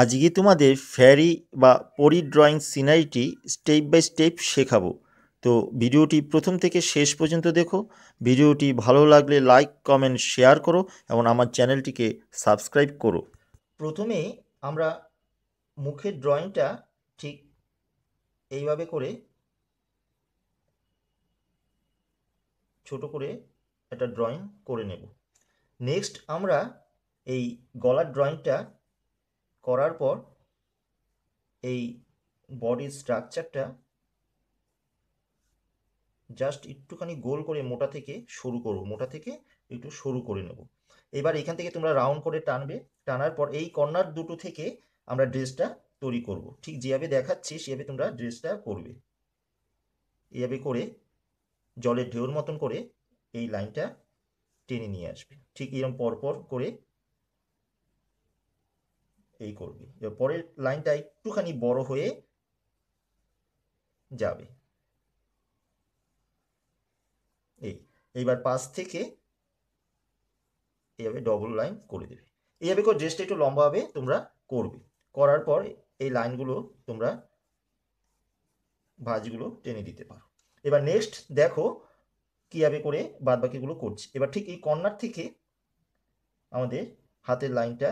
আজকে তোমাদের ফ্যারি বা পরি ড্রয়িং সিনারিটি স্টেপ বাই স্টেপ শেখাবো তো ভিডিওটি প্রথম থেকে শেষ পর্যন্ত দেখো ভিডিওটি ভালো লাগলে লাইক কমেন্ট শেয়ার করো এবং আমার চ্যানেলটিকে সাবস্ক্রাইব করো প্রথমে আমরা মুখের ড্রয়িংটা ঠিক এইভাবে করে ছোট করে একটা ড্রয়িং করে নেব নেক্সট আমরা এই গলার ড্রয়িংটা করার পর এই বডির স্ট্রাকচারটা জাস্ট একটুখানি গোল করে মোটা থেকে শুরু করব মোটা থেকে একটু শুরু করে নেব এবার এখান থেকে তোমরা রাউন্ড করে টানবে টানার পর এই কর্নার দুটো থেকে আমরা ড্রেসটা তৈরি করব ঠিক যেভাবে দেখাচ্ছি সেভাবে তোমরা ড্রেসটা করবে এভাবে করে জলের ঢেউর মতন করে এই লাইনটা টেনে নিয়ে আসবে ঠিক এরকম পরপর করে এই করবে পরের লাইনটা একটুখানি বড় হয়ে যাবে এই এইবার পাশ থেকে এইভাবে ডবল লাইন করে দেবে এইভাবে করে ড্রেসটা একটু লম্বাভাবে তোমরা করবে করার পর এই লাইনগুলো তোমরা ভাঁজগুলো টেনে দিতে পারো এবার নেক্সট দেখো কীভাবে করে বাদবাকিগুলো করছি এবার ঠিক এই কর্নার থেকে আমাদের হাতের লাইনটা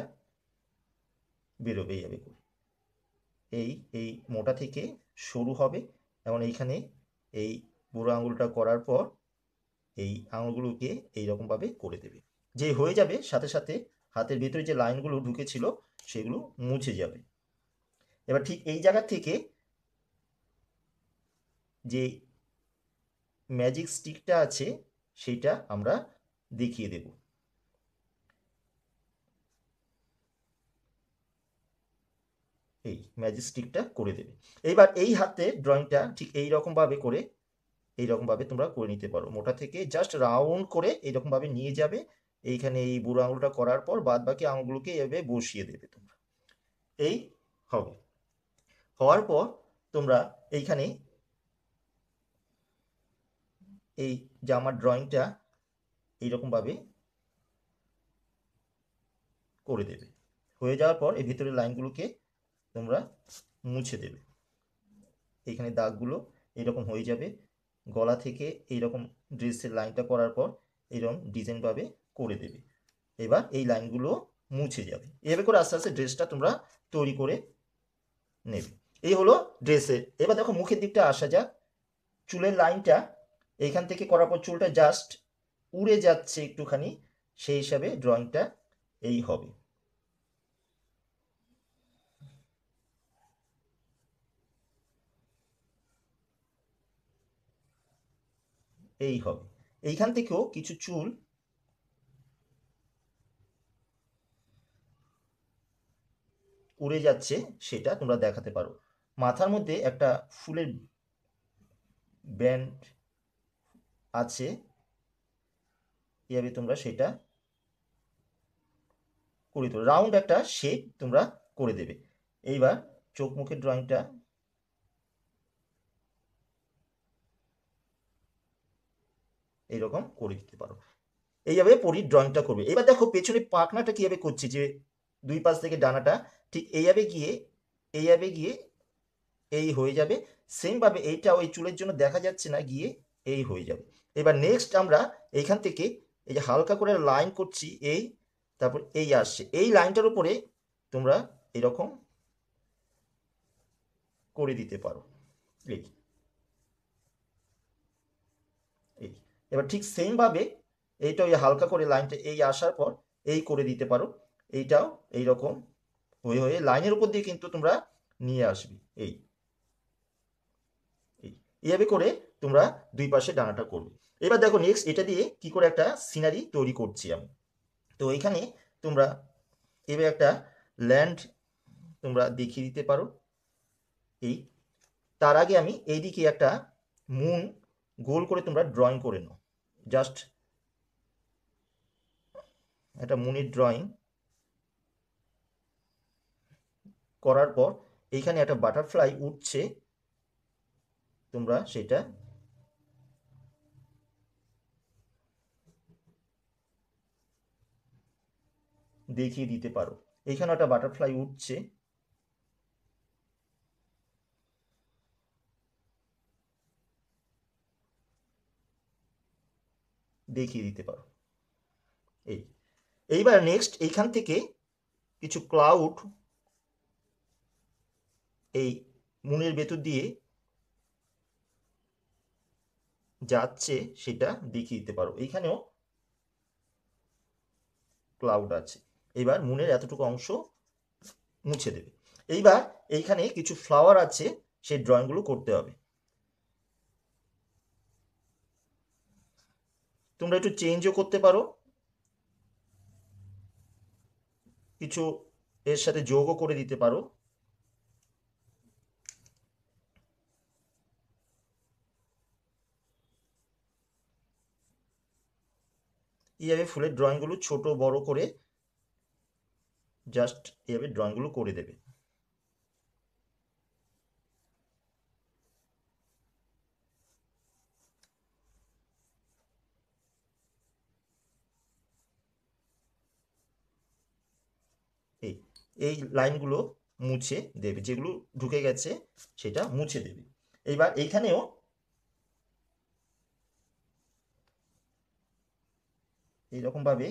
বেরোবে যাবে করে এই এই মোটা থেকে সরু হবে এবং এইখানে এই বুড়ো আঙুলটা করার পর এই আঙুলগুলোকে এইরকমভাবে করে দেবে যে হয়ে যাবে সাথে সাথে হাতের ভিতরে যে লাইনগুলো ঢুকেছিল সেগুলো মুছে যাবে এবার ঠিক এই জায়গা থেকে যে ম্যাজিক স্টিকটা আছে সেটা আমরা দেখিয়ে দেবো এই ম্যাজিস্টিকটা করে দেবে এইবার এই হাতে ড্রয়িংটা ঠিক এই রকমভাবে করে এই রকমভাবে তোমরা করে নিতে পারো মোটা থেকে জাস্ট রাউন্ড করে এইরকমভাবে নিয়ে যাবে এইখানে এই বুড়ো আঙুলটা করার পর বাদ বাকি আঙুলগুলোকে এভাবে বসিয়ে দেবে তোমরা এই হবে হওয়ার পর তোমরা এইখানে এই যে আমার ড্রয়িংটা এইরকমভাবে করে দেবে হয়ে যাওয়ার পর এই ভিতরের লাইনগুলোকে তোমরা মুছে দেবে এখানে দাগগুলো এরকম হয়ে যাবে গলা থেকে এইরকম ড্রেসের লাইনটা করার পর এরকম ডিজাইনভাবে করে দেবে এবার এই লাইনগুলো মুছে যাবে এভাবে করে আস্তে আস্তে ড্রেসটা তোমরা তৈরি করে নেবে এই হলো ড্রেসের এবার দেখো মুখের দিকটা আসা যাক চুলের লাইনটা এইখান থেকে করার পর চুলটা জাস্ট উড়ে যাচ্ছে একটুখানি সেই হিসাবে ড্রয়িংটা এই হবে এই হবে এইখান থেকেও কিছু চুল উড়ে যাচ্ছে সেটা তোমরা দেখাতে পারো মাথার মধ্যে একটা ফুলের ব্যান্ড আছে এভাবে তোমরা সেটা করে তো রাউন্ড একটা শেপ তোমরা করে দেবে এইবার চোখ মুখের ড্রয়িংটা এইরকম করে দিতে পারো এইভাবে পরীর ড্রয়িংটা করবে এবার দেখো পেছনে পাখনাটা কীভাবে করছি যে দুই পাশ থেকে ডানাটা ঠিক এইভাবে গিয়ে এইভাবে গিয়ে এই হয়ে যাবে সেমভাবে এইটা ওই চুলের জন্য দেখা যাচ্ছে না গিয়ে এই হয়ে যাবে এবার নেক্সট আমরা এইখান থেকে এই যে হালকা করে লাইন করছি এই তারপর এই আসছে এই লাইনটার উপরে তোমরা এরকম করে দিতে পারো এই এবার ঠিক সেমভাবে এইটা ওই হালকা করে লাইনটা এই আসার পর এই করে দিতে পারো এইটাও এই রকম হয়ে হয়ে লাইনের উপর দিয়ে কিন্তু তোমরা নিয়ে আসবে এই এইভাবে করে তোমরা দুই পাশে ডানাটা করবে এবার দেখো নেক্সট এটা দিয়ে কি করে একটা সিনারি তৈরি করছি আমি তো এখানে তোমরা এবার একটা ল্যান্ড তোমরা দেখিয়ে দিতে পারো এই তার আগে আমি এইদিকে একটা মুন গোল করে তোমরা ড্রয়িং করে নাও জাস্ট একটা মুনির ড্রয়িং করার পর এইখানে একটা বাটারফ্লাই উঠছে তোমরা সেটা দেখিয়ে দিতে পারো এইখানে একটা বাটারফ্লাই উঠছে দেখিয়ে দিতে পারো এই এইবার নেক্সট এইখান থেকে কিছু ক্লাউড এই মুনের ভেতর দিয়ে যাচ্ছে সেটা দেখিয়ে দিতে পারো এইখানেও ক্লাউড আছে এইবার মুনের এতটুকু অংশ মুছে দেবে এইবার এইখানে কিছু ফ্লাওয়ার আছে সেই ড্রয়িংগুলো করতে হবে তোমরা একটু চেঞ্জও করতে পারো কিছু এর সাথে যোগও করে দিতে পারো এইভাবে ফুলের ড্রয়িংগুলো ছোট বড় করে জাস্ট এইভাবে ড্রয়িংগুলো করে দেবে এই লাইনগুলো মুছে দেবে যেগুলো ঢুকে গেছে সেটা মুছে দেবে এইবার এইখানেও এইরকমভাবে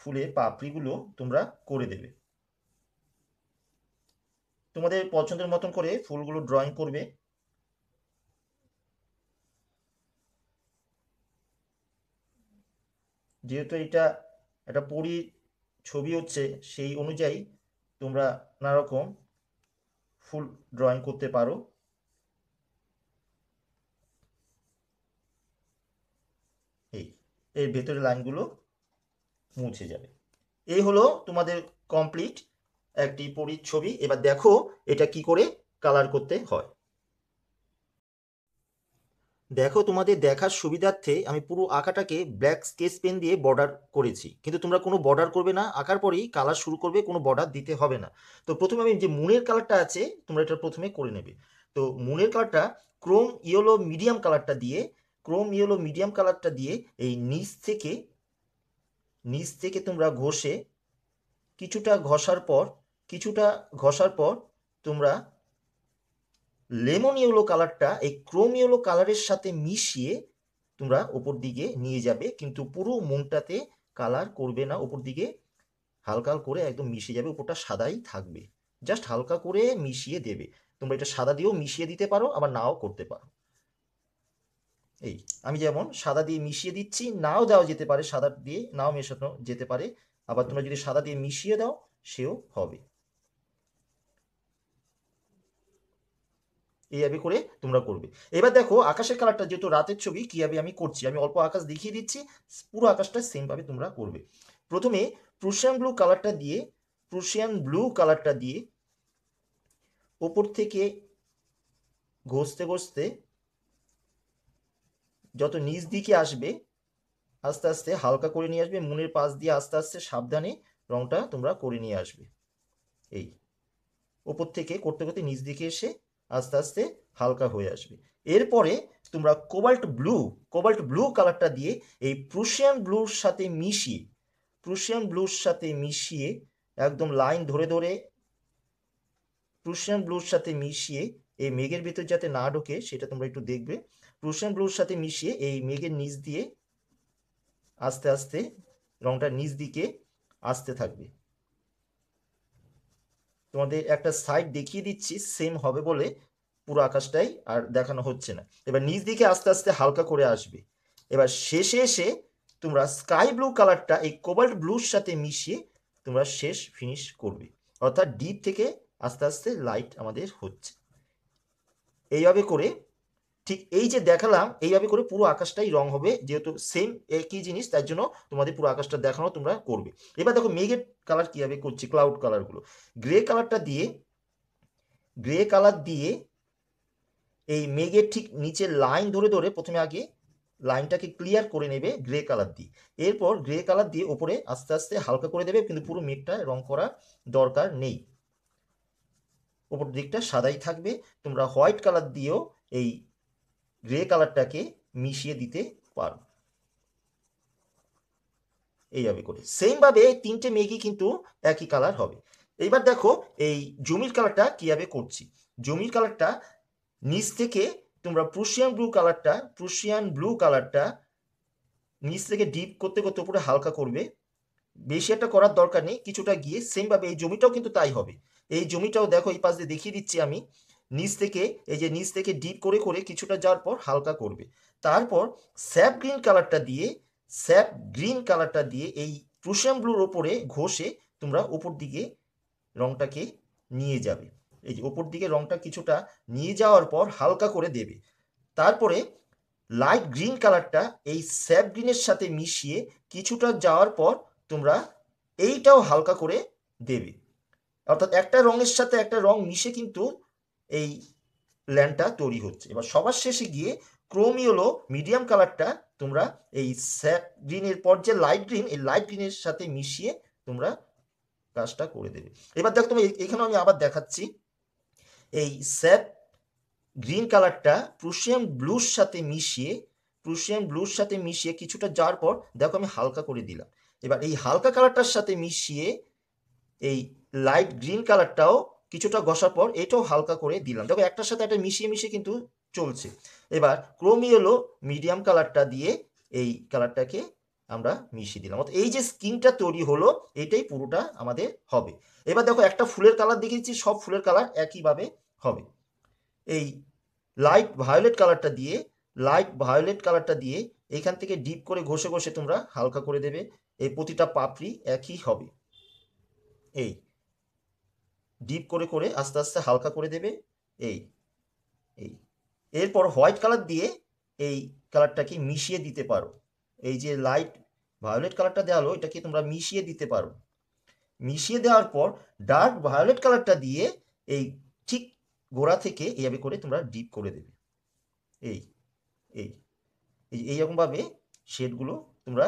ফুলের পাপড়িগুলো তোমরা করে দেবে তোমাদের পছন্দের মতন করে ফুলগুলো ড্রয়িং করবে যেহেতু এটা একটা পরি ছবি হচ্ছে সেই অনুযায়ী তোমরা নানারকম ফুল ড্রয়িং করতে পারো এই এর ভেতরের লাইনগুলো মুছে যাবে এই হলো তোমাদের কমপ্লিট একটি পরিচ্ছবি এবার দেখো এটা কি করে কালার করতে হয় দেখো তোমাদের দেখার সুবিধার্থে আমি পুরো আঁকাটাকে ব্ল্যাক স্কেচ পেন দিয়ে বর্ডার করেছি কিন্তু তোমরা কোনো বর্ডার করবে না আঁকার পরেই কালার শুরু করবে কোনো বর্ডার দিতে হবে না তো প্রথমে আমি যে মুনের কালারটা আছে তোমরা এটা প্রথমে করে নেবে তো মুনের কালারটা ক্রোম ইয়েলো মিডিয়াম কালারটা দিয়ে ক্রোম ইয়েলো মিডিয়াম কালারটা দিয়ে এই নিচ থেকে নিচ থেকে তোমরা ঘষে কিছুটা ঘষার পর কিছুটা ঘষার পর তোমরা লেমন ইয়েলো কালারটা এই ক্রোম ইয়েলো কালারের সাথে মিশিয়ে তোমরা ওপর দিকে নিয়ে যাবে কিন্তু পুরো মনটাতে কালার করবে না ওপর দিকে হালকা করে একদম মিশে যাবে ওপরটা সাদাই থাকবে জাস্ট হালকা করে মিশিয়ে দেবে তোমরা এটা সাদা দিয়েও মিশিয়ে দিতে পারো আবার নাও করতে পারো এই আমি যেমন সাদা দিয়ে মিশিয়ে দিচ্ছি নাও দেওয়া যেতে পারে সাদা দিয়ে নাও মেশানো যেতে পারে আবার তোমরা যদি সাদা দিয়ে মিশিয়ে দাও সেও হবে এইভাবে করে তোমরা করবে এবার দেখো আকাশের কালারটা যেহেতু রাতের ছবি কীভাবে আমি করছি আমি অল্প আকাশ দেখিয়ে দিচ্ছি পুরো আকাশটা সেমভাবে তোমরা করবে প্রথমে প্রুশিয়ান ব্লু কালারটা দিয়ে প্রুশিয়ান ব্লু কালারটা দিয়ে ওপর থেকে ঘষতে ঘষতে যত নিচ দিকে আসবে আস্তে আস্তে হালকা করে নিয়ে আসবে মুনের পাশ দিয়ে আস্তে আস্তে সাবধানে রংটা তোমরা করে নিয়ে আসবে এই ওপর থেকে করতে করতে নিচ দিকে এসে আস্তে আস্তে হালকা হয়ে আসবে এরপরে তোমরা কোবাল্ট ব্লু কোবাল্ট ব্লু কালারটা দিয়ে এই প্রুশিয়ান ব্লুর সাথে মিশিয়ে প্রুশিয়ান ব্লুর সাথে মিশিয়ে একদম লাইন ধরে ধরে প্রুশিয়ান ব্লুর সাথে মিশিয়ে এই মেঘের ভেতর যাতে না ঢোকে সেটা তোমরা একটু দেখবে প্রুশিয়ান ব্লুর সাথে মিশিয়ে এই মেঘের নিচ দিয়ে আস্তে আস্তে রংটা নিচ দিকে আসতে থাকবে তোমাদের একটা সাইড দেখিয়ে দিচ্ছি সেম হবে বলে পুরো আকাশটাই আর দেখানো হচ্ছে না এবার নিচ দিকে আস্তে আস্তে হালকা করে আসবে এবার শেষে এসে তোমরা স্কাই ব্লু কালারটা এই কোবাল্ট ব্লুর সাথে মিশিয়ে তোমরা শেষ ফিনিশ করবে অর্থাৎ ডিপ থেকে আস্তে আস্তে লাইট আমাদের হচ্ছে এইভাবে করে ঠিক এই যে দেখালাম এইভাবে করে পুরো আকাশটাই রং হবে যেহেতু সেম একই জিনিস তার জন্য তোমাদের পুরো আকাশটা দেখানো তোমরা করবে এবার দেখো মেঘের কালার কীভাবে করছি ক্লাউড কালারগুলো গ্রে কালারটা দিয়ে গ্রে কালার দিয়ে এই মেঘের ঠিক নিচে লাইন ধরে ধরে প্রথমে আগে লাইনটাকে ক্লিয়ার করে নেবে গ্রে কালার দিয়ে এরপর গ্রে কালার দিয়ে ওপরে আস্তে আস্তে হালকা করে দেবে কিন্তু পুরো মেঘটা রং করা দরকার নেই ওপর দিকটা সাদাই থাকবে তোমরা হোয়াইট কালার দিয়েও এই গ্রে কালারটাকে মিশিয়ে দিতে পারো এইভাবে করে সেমভাবে তিনটে মেঘই কিন্তু একই কালার হবে এইবার দেখো এই জমির কালারটা কীভাবে করছি জমির কালারটা নিচ থেকে তোমরা প্রুশিয়ান ব্লু কালারটা প্রুশিয়ান ব্লু কালারটা নিচ থেকে ডিপ করতে করতে উপরে হালকা করবে বেশি একটা করার দরকার নেই কিছুটা গিয়ে সেমভাবে এই জমিটাও কিন্তু তাই হবে এই জমিটাও দেখো এই পাশ দিয়ে দেখিয়ে দিচ্ছি আমি নিচ থেকে এই যে নিচ থেকে ডিপ করে করে কিছুটা যাওয়ার পর হালকা করবে তারপর স্যাপ গ্রিন কালারটা দিয়ে স্যাপ গ্রিন কালারটা দিয়ে এই প্রুশিয়াম ব্লুর ওপরে ঘষে তোমরা ওপর দিকে রংটাকে নিয়ে যাবে এই যে ওপর দিকে রংটা কিছুটা নিয়ে যাওয়ার পর হালকা করে দেবে তারপরে লাইট গ্রিন কালারটা এই স্যাপ গ্রিনের সাথে মিশিয়ে কিছুটা যাওয়ার পর তোমরা এইটাও হালকা করে দেবে অর্থাৎ একটা রঙের সাথে একটা রং মিশে কিন্তু এই ল্যান্ডটা তৈরি হচ্ছে এবার সবার শেষে গিয়ে ক্রোমই হলো মিডিয়াম কালারটা তোমরা এই স্যাপ গ্রিনের পর যে লাইট গ্রিন এই লাইট গ্রিনের সাথে মিশিয়ে তোমরা কাজটা করে দেবে এবার দেখো তোমার এখানে আমি আবার দেখাচ্ছি এই স্যাপ গ্রিন কালারটা প্রুশিয়াম ব্লুর সাথে মিশিয়ে প্রুশিয়াম ব্লুর সাথে মিশিয়ে কিছুটা যাওয়ার পর দেখো আমি হালকা করে দিলাম এবার এই হালকা কালারটার সাথে মিশিয়ে এই লাইট গ্রিন কালারটাও কিছুটা ঘষার পর এটাও হালকা করে দিলাম দেখো একটার সাথে একটা মিশিয়ে মিশিয়ে কিন্তু চলছে এবার ক্রোমিয়েলো মিডিয়াম কালারটা দিয়ে এই কালারটাকে আমরা মিশিয়ে দিলাম অর্থাৎ এই যে স্কিনটা তৈরি হলো এটাই পুরোটা আমাদের হবে এবার দেখো একটা ফুলের কালার দেখিয়েছি সব ফুলের কালার একইভাবে হবে এই লাইট ভায়োলেট কালারটা দিয়ে লাইট ভায়োলেট কালারটা দিয়ে এখান থেকে ডিপ করে ঘষে ঘষে তোমরা হালকা করে দেবে এই প্রতিটা পাপড়ি একই হবে এই ডিপ করে করে আস্তে আস্তে হালকা করে দেবে এই এই এরপর হোয়াইট কালার দিয়ে এই কালারটাকে মিশিয়ে দিতে পারো এই যে লাইট ভায়োলেট কালারটা দেওয়া হলো এটাকে তোমরা মিশিয়ে দিতে পারো মিশিয়ে দেওয়ার পর ডার্ক ভায়োলেট কালারটা দিয়ে এই ঠিক গোড়া থেকে এইভাবে করে তোমরা ডিপ করে দেবে এই এই এইরকমভাবে শেডগুলো তোমরা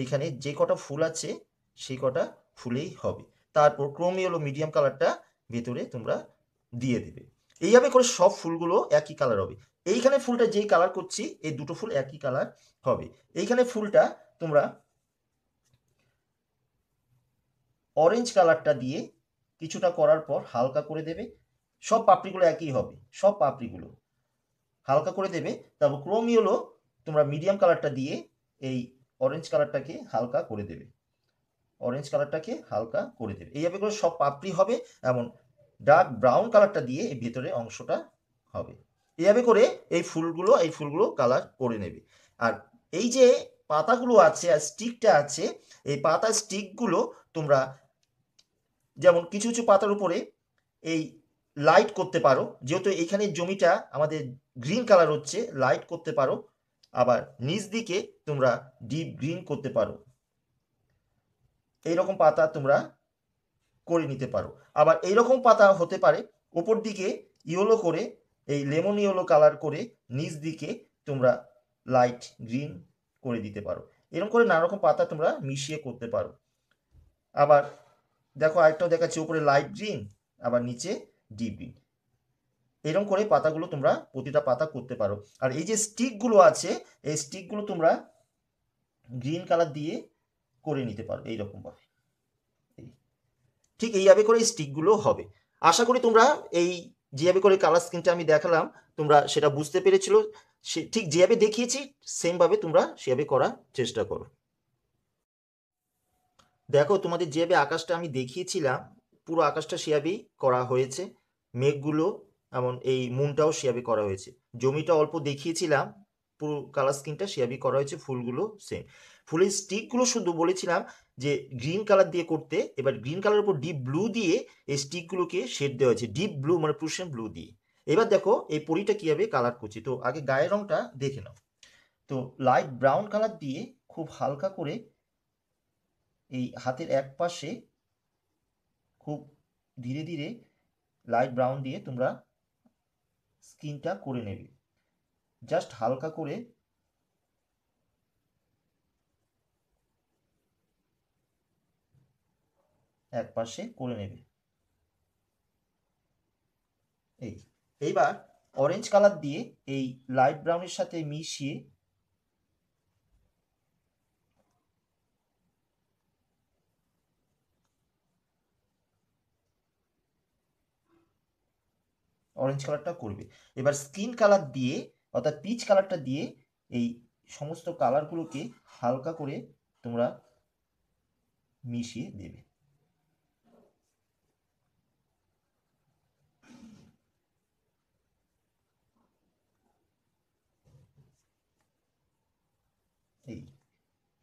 এইখানে যে কটা ফুল আছে সেই কটা ফুলেই হবে তারপর ক্রোমি হলো মিডিয়াম কালারটা ভেতরে তোমরা দিয়ে দেবে এইভাবে করে সব ফুলগুলো একই কালার হবে এইখানে ফুলটা যেই কালার করছি এই দুটো ফুল একই কালার হবে এইখানে ফুলটা তোমরা অরেঞ্জ কালারটা দিয়ে কিছুটা করার পর হালকা করে দেবে সব পাপড়িগুলো একই হবে সব পাপড়িগুলো হালকা করে দেবে তারপর ক্রোমিওলো তোমরা মিডিয়াম কালারটা দিয়ে এই অরেঞ্জ কালারটাকে হালকা করে দেবে অরেঞ্জ কালারটাকে হালকা করে দেবে এইভাবে করে সব পাপড়ি হবে এমন ডার্ক ব্রাউন কালারটা দিয়ে এই ভেতরে অংশটা হবে এইভাবে করে এই ফুলগুলো এই ফুলগুলো কালার করে নেবে আর এই যে পাতাগুলো আছে আর স্টিকটা আছে এই পাতা স্টিকগুলো তোমরা যেমন কিছু কিছু পাতার উপরে এই লাইট করতে পারো যেহেতু এইখানে জমিটা আমাদের গ্রিন কালার হচ্ছে লাইট করতে পারো আবার নিচ দিকে তোমরা ডিপ গ্রিন করতে পারো এইরকম পাতা তোমরা করে নিতে পারো আবার এইরকম পাতা হতে পারে ওপর দিকে ইয়েলো করে এই লেমন ইয়েলো কালার করে নিচ দিকে তোমরা লাইট গ্রিন করে দিতে পারো এরকম করে নানা রকম পাতা তোমরা মিশিয়ে করতে পারো আবার দেখো আরেকটাও দেখাচ্ছি ওপরে লাইট গ্রিন আবার নিচে ডিপ গ্রিন এরকম করে পাতাগুলো তোমরা প্রতিটা পাতা করতে পারো আর এই যে স্টিকগুলো আছে এই স্টিকগুলো তোমরা গ্রিন কালার দিয়ে করে নিতে পারবে এইরকমভাবে ঠিক এইভাবে করে স্টিকগুলো হবে আশা করি তোমরা এই যেভাবে করে কালার স্ক্রিনটা আমি দেখালাম তোমরা সেটা বুঝতে পেরেছিল সে ঠিক যেভাবে দেখিয়েছি সেমভাবে তোমরা সেভাবে করার চেষ্টা করো দেখো তোমাদের যেভাবে আকাশটা আমি দেখিয়েছিলাম পুরো আকাশটা সেভাবেই করা হয়েছে মেঘগুলো এমন এই মুনটাও সেভাবে করা হয়েছে জমিটা অল্প দেখিয়েছিলাম পুরো কালার স্কিনটা সেভাবেই করা হয়েছে ফুলগুলো সেম ফুলের স্টিকগুলো শুধু বলেছিলাম যে গ্রিন কালার দিয়ে করতে এবার গ্রিন কালার উপর ডিপ ব্লু দিয়ে এই স্টিকগুলোকে শেড দেওয়া হয়েছে ডিপ ব্লু মানে প্রুশন ব্লু দিয়ে এবার দেখো এই পরিটা কীভাবে কালার করছি তো আগে গায়ের রঙটা দেখে নাও তো লাইট ব্রাউন কালার দিয়ে খুব হালকা করে এই হাতের এক পাশে খুব ধীরে ধীরে লাইট ব্রাউন দিয়ে তোমরা স্কিনটা করে নেবে জাস্ট হালকা করে এক পাশে করে নেবে এই এইবার অরেঞ্জ কালার দিয়ে এই লাইট ব্রাউনের সাথে মিশিয়ে অরেঞ্জ কালারটা করবে এবার স্কিন কালার দিয়ে অর্থাৎ পিচ কালারটা দিয়ে এই সমস্ত কালারগুলোকে হালকা করে তোমরা মিশিয়ে দেবে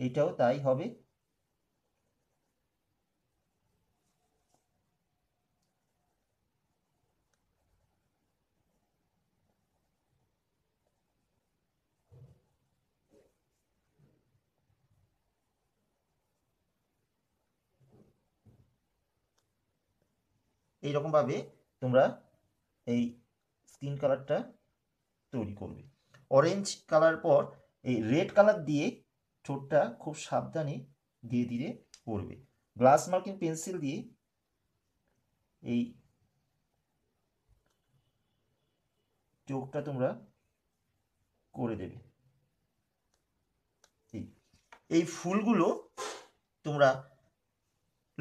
এটাও তাই হবে ভাবে তোমরা এই স্কিন কালারটা তৈরি করবে অরেঞ্জ কালার পর এই রেড কালার দিয়ে ঠোঁটটা খুব সাবধানে ধীরে ধীরে পড়বে গ্লাস মার্কিং পেন্সিল দিয়ে এই চোখটা তোমরা করে দেবে এই ফুলগুলো তোমরা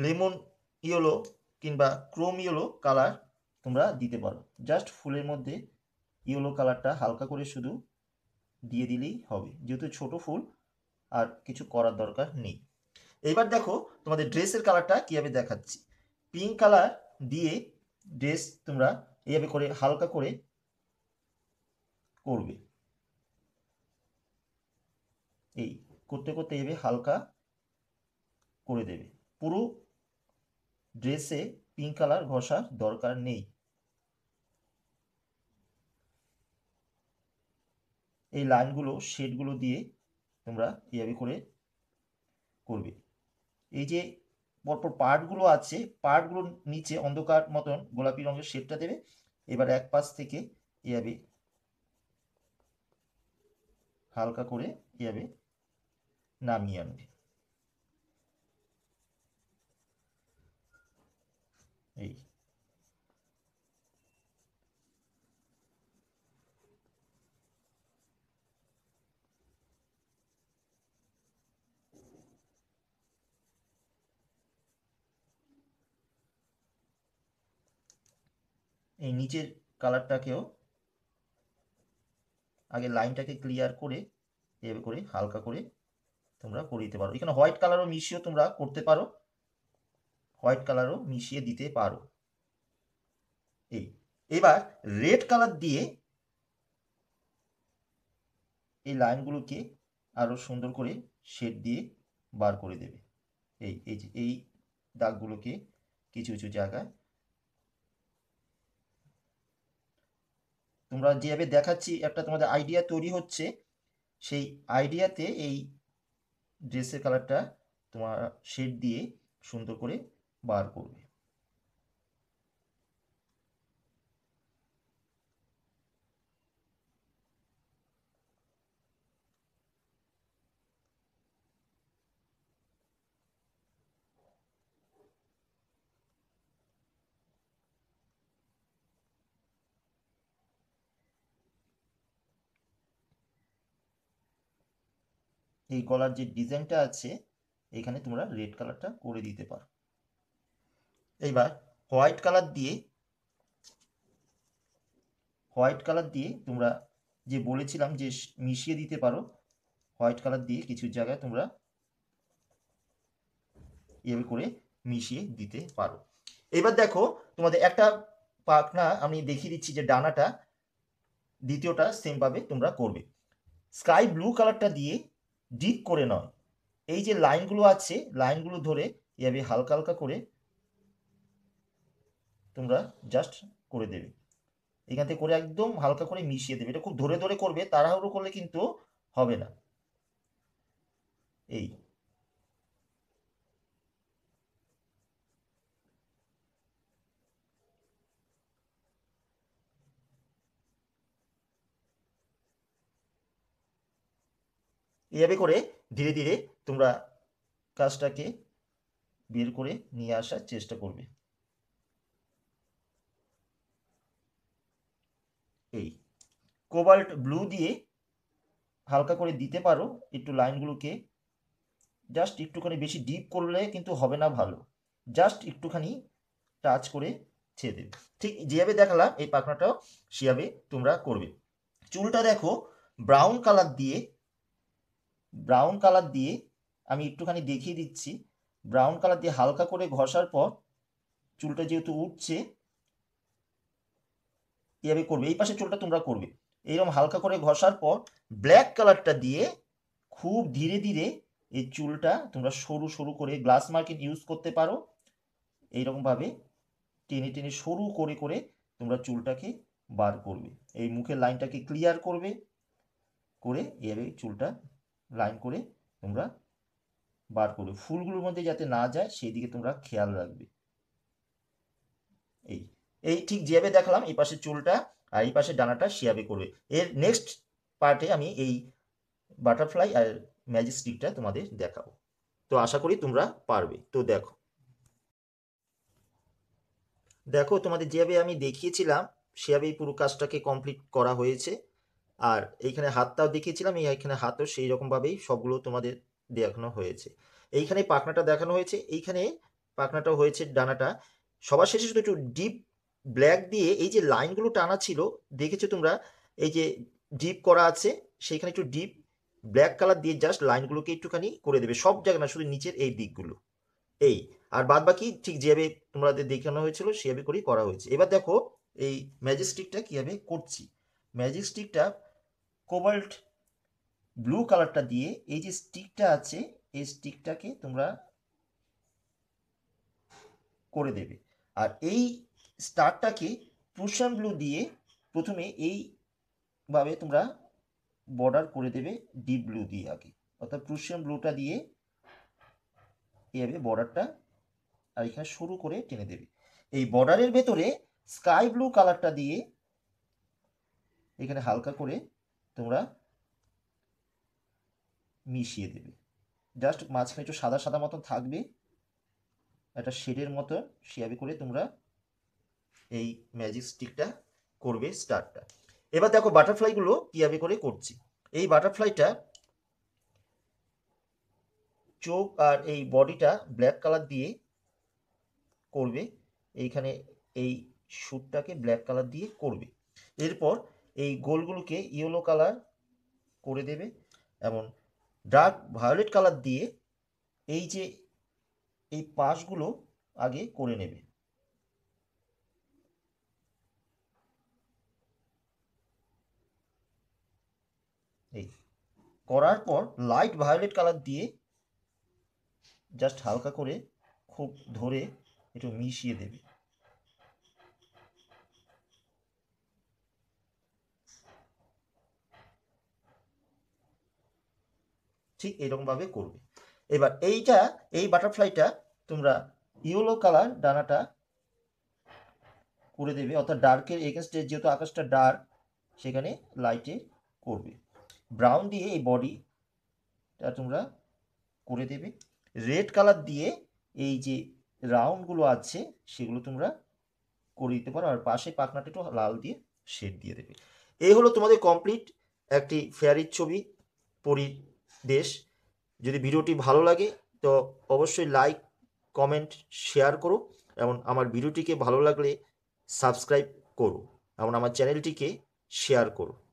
লেমন ইয়েলো কিংবা ক্রোম ইয়েলো কালার তোমরা দিতে পারো জাস্ট ফুলের মধ্যে ইয়েলো কালারটা হালকা করে শুধু দিয়ে দিলেই হবে যেহেতু ছোট ফুল আর কিছু করার দরকার নেই এইবার দেখো তোমাদের ড্রেসের কালারটা কীভাবে দেখাচ্ছি পিঙ্ক কালার দিয়ে ড্রেস তোমরা এইভাবে করে হালকা করে করবে এই করতে করতে এইভাবে হালকা করে দেবে পুরো ড্রেসে পিঙ্ক কালার ঘষার দরকার নেই এই লাইনগুলো শেডগুলো দিয়ে তোমরা এইভাবে করে করবে এই যে পরপর পার্টগুলো আছে পার্টগুলোর নিচে অন্ধকার মতন গোলাপি রঙের শেডটা দেবে এবার এক পাশ থেকে এভাবে হালকা করে এভাবে নামিয়ে আনবে এই এই নিচের কালারটাকেও আগে লাইনটাকে ক্লিয়ার করে এভাবে করে হালকা করে তোমরা করে দিতে পারো এখানে হোয়াইট কালারও মিশিয়েও তোমরা করতে পারো হোয়াইট কালারও মিশিয়ে দিতে পারো এই এবার রেড কালার দিয়ে এই লাইনগুলোকে আরও সুন্দর করে শেড দিয়ে বার করে দেবে এই এই যে এই দাগগুলোকে কিছু কিছু জায়গায় তোমরা যেভাবে দেখাচ্ছি একটা তোমাদের আইডিয়া তৈরি হচ্ছে সেই আইডিয়াতে এই ড্রেসের কালারটা তোমার শেড দিয়ে সুন্দর করে বার করবে এই গলার যে ডিজাইনটা আছে এখানে তোমরা রেড কালারটা করে দিতে পারো এইবার হোয়াইট কালার দিয়ে হোয়াইট কালার দিয়ে তোমরা যে বলেছিলাম যে মিশিয়ে দিতে পারো হোয়াইট কালার দিয়ে কিছু জায়গায় তোমরা এভাবে করে মিশিয়ে দিতে পারো এবার দেখো তোমাদের একটা পাখনা আমি দেখিয়ে দিচ্ছি যে ডানাটা দ্বিতীয়টা সেমভাবে তোমরা করবে স্কাই ব্লু কালারটা দিয়ে ডিপ করে নয় এই যে লাইনগুলো আছে লাইনগুলো ধরে এভাবে হালকা হালকা করে তোমরা জাস্ট করে দেবে এখান থেকে করে একদম হালকা করে মিশিয়ে দেবে এটা খুব ধরে ধরে করবে তাড়াহুড়ো করলে কিন্তু হবে না এই এইভাবে করে ধীরে ধীরে তোমরা কাজটাকে বের করে নিয়ে আসার চেষ্টা করবে এই কোবাল্ট ব্লু দিয়ে হালকা করে দিতে পারো একটু লাইনগুলোকে জাস্ট একটুখানি বেশি ডিপ করলে কিন্তু হবে না ভালো জাস্ট একটুখানি টাচ করে ছেড়ে দেবে ঠিক যেভাবে দেখালাম এই পাখনাটাও সেভাবে তোমরা করবে চুলটা দেখো ব্রাউন কালার দিয়ে ব্রাউন কালার দিয়ে আমি একটুখানি দেখিয়ে দিচ্ছি ব্রাউন কালার দিয়ে হালকা করে ঘষার পর চুলটা যেহেতু উঠছে এভাবে করবে এই পাশে চুলটা তোমরা করবে এইরকম হালকা করে ঘষার পর ব্ল্যাক কালারটা দিয়ে খুব ধীরে ধীরে এই চুলটা তোমরা সরু সরু করে গ্লাস মার্কিন ইউজ করতে পারো এইরকমভাবে টেনে টেনে সরু করে করে তোমরা চুলটাকে বার করবে এই মুখের লাইনটাকে ক্লিয়ার করবে করে এভাবে চুলটা লাইন করে তোমরা বার করবে ফুলগুলোর মধ্যে যাতে না যায় সেই দিকে তোমরা খেয়াল রাখবে এই এই ঠিক যেভাবে দেখলাম এই পাশে চুলটা আর এই পাশে ডানাটা সেভাবে করবে এর নেক্সট পার্টে আমি এই বাটারফ্লাই আর ম্যাজিস্টিকটা তোমাদের দেখাবো তো আশা করি তোমরা পারবে তো দেখো দেখো তোমাদের যেভাবে আমি দেখিয়েছিলাম সেভাবেই পুরো কাজটাকে কমপ্লিট করা হয়েছে আর এইখানে হাতটাও দেখিয়েছিলাম এইখানে হাতও সেই রকমভাবেই সবগুলো তোমাদের দেখানো হয়েছে এইখানে পাখনাটা দেখানো হয়েছে এইখানে পাখনাটা হয়েছে ডানাটা সবার শেষে শুধু একটু ডিপ ব্ল্যাক দিয়ে এই যে লাইনগুলো টানা ছিল দেখেছো তোমরা এই যে ডিপ করা আছে সেইখানে একটু ডিপ ব্ল্যাক কালার দিয়ে জাস্ট লাইনগুলোকে একটুখানি করে দেবে সব জায়গা না শুধু নিচের এই দিকগুলো এই আর বাদ বাকি ঠিক যেভাবে তোমাদের দেখানো হয়েছিল সেভাবে করেই করা হয়েছে এবার দেখো এই ম্যাজিস্টিকটা কীভাবে করছি ম্যাজিস্টিকটা কোবাল্ট ব্লু কালারটা দিয়ে এই যে স্টিকটা আছে এই স্টিকটাকে তোমরা করে দেবে আর এই স্টারটাকে প্রুশান ব্লু দিয়ে প্রথমে এইভাবে তোমরা বর্ডার করে দেবে ডিপ ব্লু দিয়ে আগে অর্থাৎ প্রুশিয়ান ব্লুটা দিয়ে এইভাবে বর্ডারটা আর এখানে শুরু করে টেনে দেবে এই বর্ডারের ভেতরে স্কাই ব্লু কালারটা দিয়ে এখানে হালকা করে তোমরা মিশিয়ে দেবে জাস্ট মাঝখানে একটু সাদা সাদা মতন থাকবে একটা শেডের মতো সেভাবে করে তোমরা এই ম্যাজিক স্টিকটা করবে স্টারটা এবার দেখো বাটারফ্লাইগুলো কীভাবে করে করছি এই বাটারফ্লাইটা চোখ আর এই বডিটা ব্ল্যাক কালার দিয়ে করবে এইখানে এই শ্যুটটাকে ব্ল্যাক কালার দিয়ে করবে এরপর এই গোলগুলোকে ইয়েলো কালার করে দেবে এবং ডার্ক ভায়োলেট কালার দিয়ে এই যে এই পাশগুলো আগে করে নেবে এই করার পর লাইট ভায়োলেট কালার দিয়ে জাস্ট হালকা করে খুব ধরে একটু মিশিয়ে দেবে ঠিক এরকমভাবে করবে এবার এইটা এই বাটারফ্লাইটা তোমরা ইয়েলো কালার ডানাটা করে দেবে অর্থাৎ ডার্কের এগেনস্টে যেহেতু আকাশটা ডার্ক সেখানে লাইটে করবে ব্রাউন দিয়ে এই বডিটা তোমরা করে দেবে রেড কালার দিয়ে এই যে রাউন্ডগুলো আছে সেগুলো তোমরা করে দিতে পারো আর পাশে পাখনাটা একটু লাল দিয়ে শেড দিয়ে দেবে এই হলো তোমাদের কমপ্লিট একটি ফেয়ারির ছবি পরীর দেশ যদি ভিডিওটি ভালো লাগে তো অবশ্যই লাইক কমেন্ট শেয়ার করো এবং আমার ভিডিওটিকে ভালো লাগলে সাবস্ক্রাইব করো এবং আমার চ্যানেলটিকে শেয়ার করো